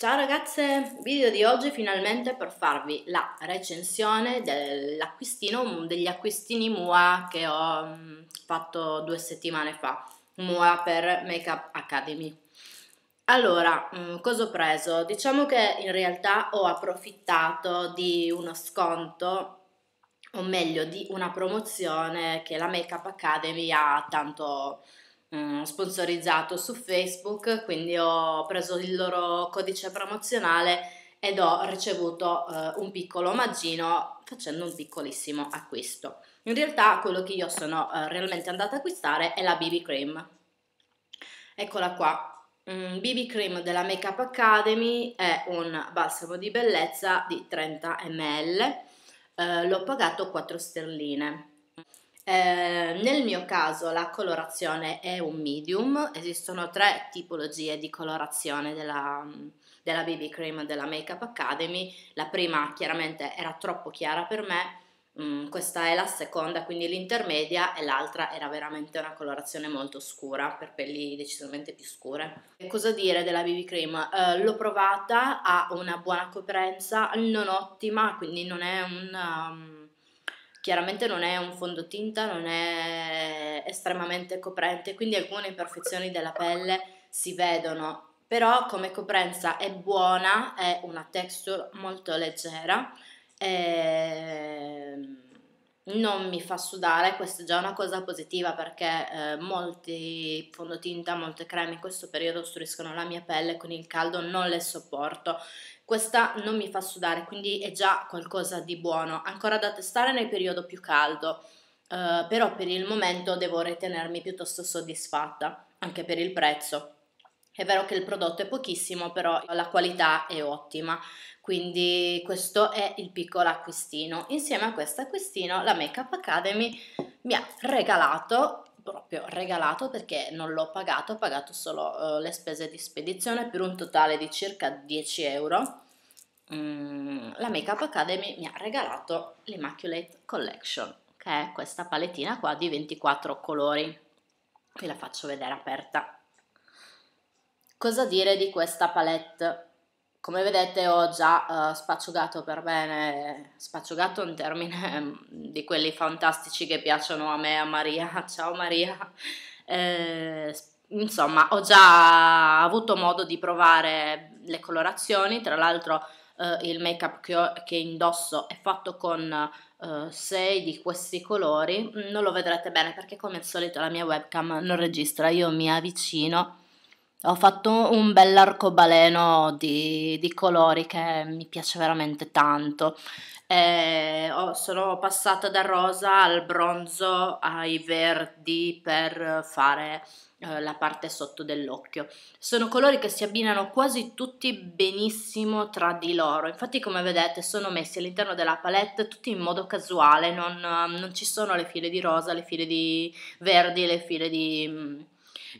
Ciao ragazze, video di oggi finalmente per farvi la recensione dell'acquistino, mm, degli acquistini MUA che ho mm, fatto due settimane fa, MUA per Makeup Academy. Allora, mm, cosa ho preso? Diciamo che in realtà ho approfittato di uno sconto, o meglio di una promozione che la Makeup Academy ha tanto Mm, sponsorizzato su Facebook, quindi ho preso il loro codice promozionale ed ho ricevuto eh, un piccolo omaggino facendo un piccolissimo acquisto. In realtà quello che io sono eh, realmente andata ad acquistare è la BB Cream. Eccola qua. Mm, BB Cream della Makeup Academy è un balsamo di bellezza di 30 ml, eh, l'ho pagato 4 sterline. Eh, nel mio caso la colorazione è un medium, esistono tre tipologie di colorazione della, della BB Cream della Makeup Academy, la prima chiaramente era troppo chiara per me, mh, mm, questa è la seconda quindi l'intermedia e l'altra era veramente una colorazione molto scura per pelli decisamente più scure. Cosa dire della BB Cream? Eh, l'ho provata, ha una buona coprenza, non ottima quindi non è un... Um, Chiaramente non è un fondotinta, non è estremamente coprente, quindi alcune imperfezioni della pelle si vedono, però come coprenza è buona, è una texture molto leggera. E ehm, non mi fa sudare, questa è già una cosa positiva perché eh, molti fondotinta, molte creme in questo periodo ostruiscono la mia pelle con il caldo, non le sopporto. Questa non mi fa sudare, quindi è già qualcosa di buono, ancora da testare nel periodo più caldo, eh, però per il momento devo ritenermi piuttosto soddisfatta, anche per il prezzo. È vero che il prodotto è pochissimo, però la qualità è ottima. Quindi questo è il piccolo acquistino. Insieme a questo acquistino la Makeup Academy mi ha regalato proprio regalato perché non l'ho pagato, ho pagato solo uh, le spese di spedizione per un totale di circa 10 euro. Mm, la Makeup Academy mi ha regalato l'Immaculate Collection, che è questa palettina qua di 24 colori. Ve la faccio vedere aperta. Cosa dire di questa palette? Come vedete ho già uh, spacciugato per bene, spacciugato un termine mm, di quelli fantastici che piacciono a me e a Maria, ciao Maria, eh, insomma ho già avuto modo di provare le colorazioni, tra l'altro uh, il make up che, che, indosso è fatto con 6 uh, eh, di questi colori, non lo vedrete bene perché come al solito la mia webcam non registra, io mi avvicino ho fatto un bell'arcobaleno di, di colori che mi piace veramente tanto. Eh, oh, sono passata dal rosa al bronzo ai verdi per fare eh, la parte sotto dell'occhio. Sono colori che si abbinano quasi tutti benissimo tra di loro. Infatti, come vedete, sono messi all'interno della palette tutti in modo casuale, non, non ci sono le file di rosa, le file di verdi, le file di mm,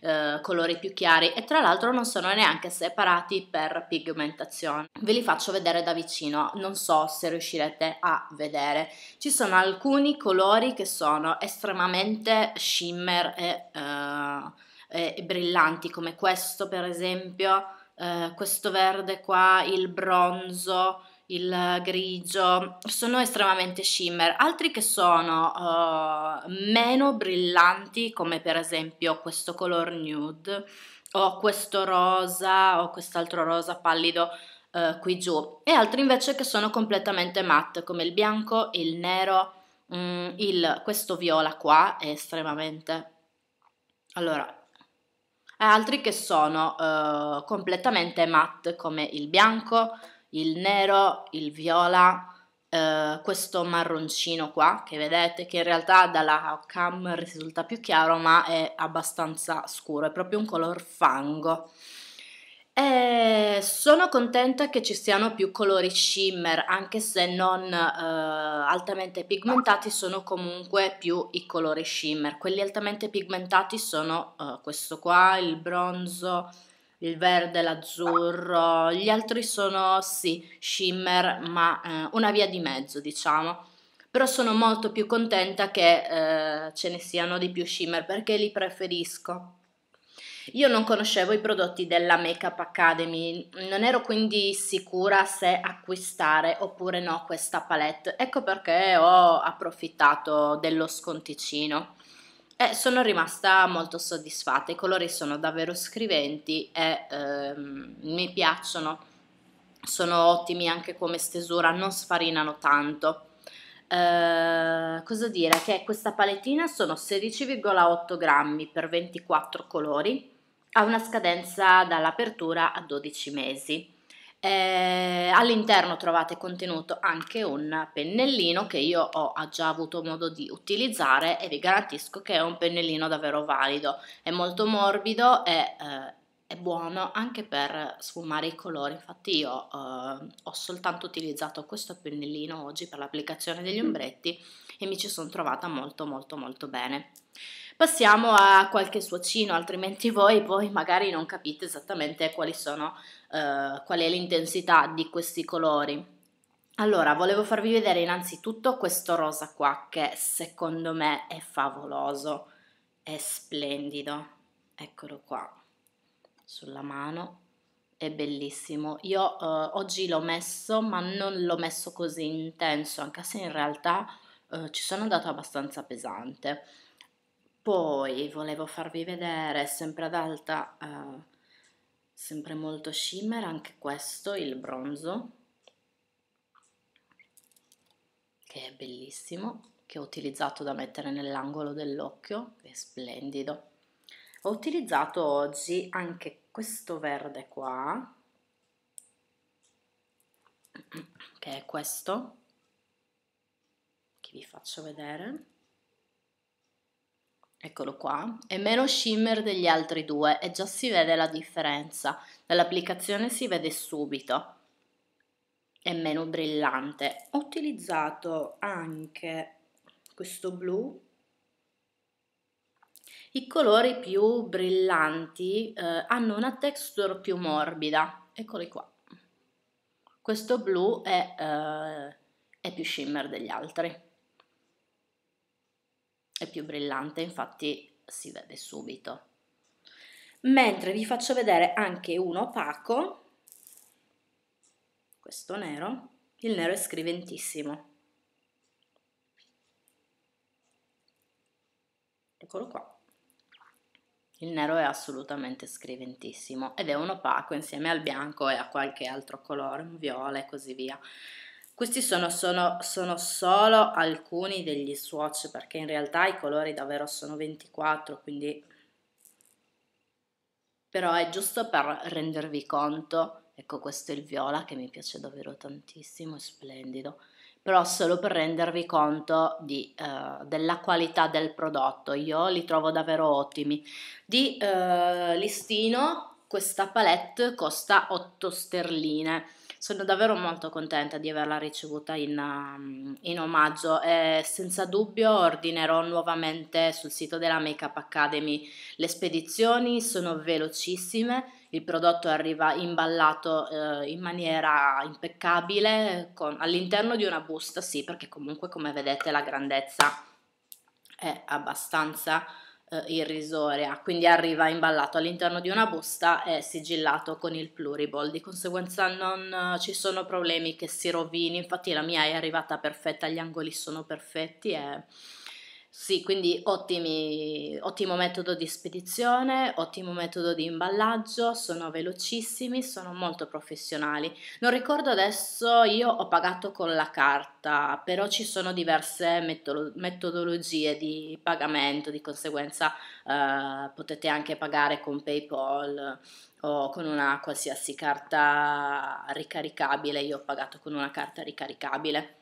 eh, colori più chiari e tra l'altro non sono neanche separati per pigmentazione. Ve li faccio vedere da vicino, non so se riuscirete a vedere. Ci sono alcuni colori che sono estremamente shimmer e, eh, e, brillanti come questo per esempio, eh, questo verde qua, il bronzo, il grigio, sono estremamente shimmer, altri che sono uh, meno brillanti come per esempio questo color nude o questo rosa o quest'altro rosa pallido uh, qui giù e altri invece che sono completamente matte come il bianco, il nero, mm, il, questo viola qua è estremamente... Allora, altri che sono uh, completamente matte come il bianco, il nero, il viola, eh, questo marroncino qua che vedete che in realtà dalla cam risulta più chiaro ma è abbastanza scuro, è proprio un color fango. E sono contenta che ci siano più colori shimmer, anche se non eh, altamente pigmentati, sono comunque più i colori shimmer. Quelli altamente pigmentati sono eh, questo qua, il bronzo, il verde, l'azzurro, gli altri sono sì shimmer ma eh, una via di mezzo diciamo però sono molto più contenta che eh, ce ne siano di più shimmer perché li preferisco io non conoscevo i prodotti della Makeup Academy, non ero quindi sicura se acquistare oppure no questa palette, ecco perché ho approfittato dello sconticino e eh, sono rimasta molto soddisfatta, i colori sono davvero scriventi e ehm, mi piacciono, sono ottimi anche come stesura, non sfarinano tanto. Eh, cosa dire? Che questa palettina sono 16,8 grammi per 24 colori, ha una scadenza dall'apertura a 12 mesi. Eh, all'interno trovate contenuto anche un pennellino che io ho già avuto modo di utilizzare e vi garantisco che è un pennellino davvero valido, è molto morbido e eh, è buono anche per sfumare i colori, infatti io eh, ho soltanto utilizzato questo pennellino oggi per l'applicazione degli ombretti e mi ci sono trovata molto molto molto bene. Passiamo a qualche suocino, altrimenti voi poi magari non capite esattamente quali sono, eh, qual è l'intensità di questi colori. Allora, volevo farvi vedere innanzitutto questo rosa qua che secondo me è favoloso, è splendido. Eccolo qua, sulla mano, è bellissimo. Io eh, oggi l'ho messo, ma non l'ho messo così intenso, anche se in realtà eh, ci sono andato abbastanza pesante. Poi volevo farvi vedere, sempre ad alta, eh, sempre molto shimmer, anche questo, il bronzo, che è bellissimo, che ho utilizzato da mettere nell'angolo dell'occhio, è splendido. Ho utilizzato oggi anche questo verde qua, che è questo, che vi faccio vedere Eccolo qua, è meno shimmer degli altri due e già si vede la differenza, dall'applicazione si vede subito, è meno brillante. Ho utilizzato anche questo blu, i colori più brillanti eh, hanno una texture più morbida, eccoli qua. Questo blu è, eh, è più shimmer degli altri è più brillante, infatti si vede subito. Mentre vi faccio vedere anche un opaco, questo nero, il nero è scriventissimo. Eccolo qua. Il nero è assolutamente scriventissimo ed è un opaco insieme al bianco e a qualche altro colore, un viola e così via. Questi sono, sono, sono, solo alcuni degli swatch perché in realtà i colori davvero sono 24, quindi però è giusto per rendervi conto. Ecco questo è il viola che mi piace davvero tantissimo, è splendido. Però solo per rendervi conto di, eh, della qualità del prodotto, io li trovo davvero ottimi. Di eh, listino questa palette costa 8 sterline sono davvero molto contenta di averla ricevuta in, um, in omaggio e senza dubbio ordinerò nuovamente sul sito della Makeup Academy. Le spedizioni sono velocissime, il prodotto arriva imballato eh, in maniera impeccabile all'interno di una busta, sì, perché comunque come vedete la grandezza è abbastanza eh, irrisoria, quindi arriva imballato all'interno di una busta e sigillato con il pluriball, di conseguenza non eh, ci sono problemi che si rovini, infatti la mia è arrivata perfetta, gli angoli sono perfetti e sì, quindi ottimi, ottimo metodo di spedizione, ottimo metodo di imballaggio, sono velocissimi, sono molto professionali. Non ricordo adesso, io ho pagato con la carta, però ci sono diverse metolo- metodologie di pagamento, di conseguenza eh, potete anche pagare con PayPal o con una qualsiasi carta ricaricabile, io ho pagato con una carta ricaricabile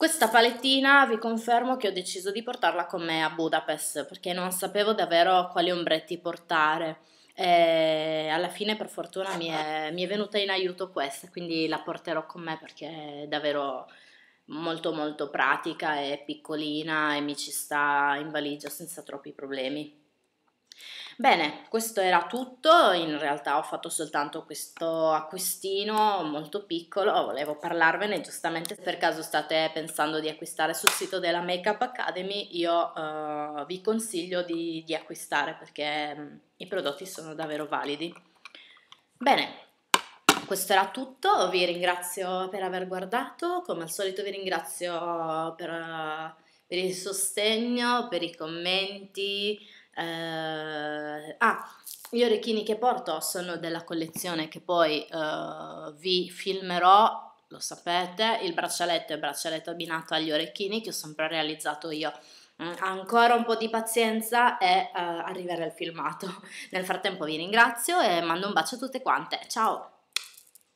questa palettina vi confermo che ho deciso di portarla con me a Budapest perché non sapevo davvero quali ombretti portare. E eh, alla fine per fortuna mi è, mi è venuta in aiuto questa, quindi la porterò con me perché è davvero molto molto pratica e piccolina e mi ci sta in valigia senza troppi problemi. Bene, questo era tutto, in realtà ho fatto soltanto questo acquistino molto piccolo, volevo parlarvene giustamente per caso state pensando di acquistare sul sito della Makeup Academy, io uh, vi consiglio di, di acquistare perché um, i prodotti sono davvero validi. Bene, questo era tutto, vi ringrazio per aver guardato, come al solito vi ringrazio per, eh, per il sostegno, per i commenti eh, ah, gli orecchini che porto sono della collezione che poi eh, vi filmerò, lo sapete, il braccialetto è il braccialetto abbinato agli orecchini che ho sempre realizzato io. Mm, ancora un po' di pazienza e eh, arrivare al filmato. Nel frattempo vi ringrazio e mando un bacio a tutte quante. Ciao!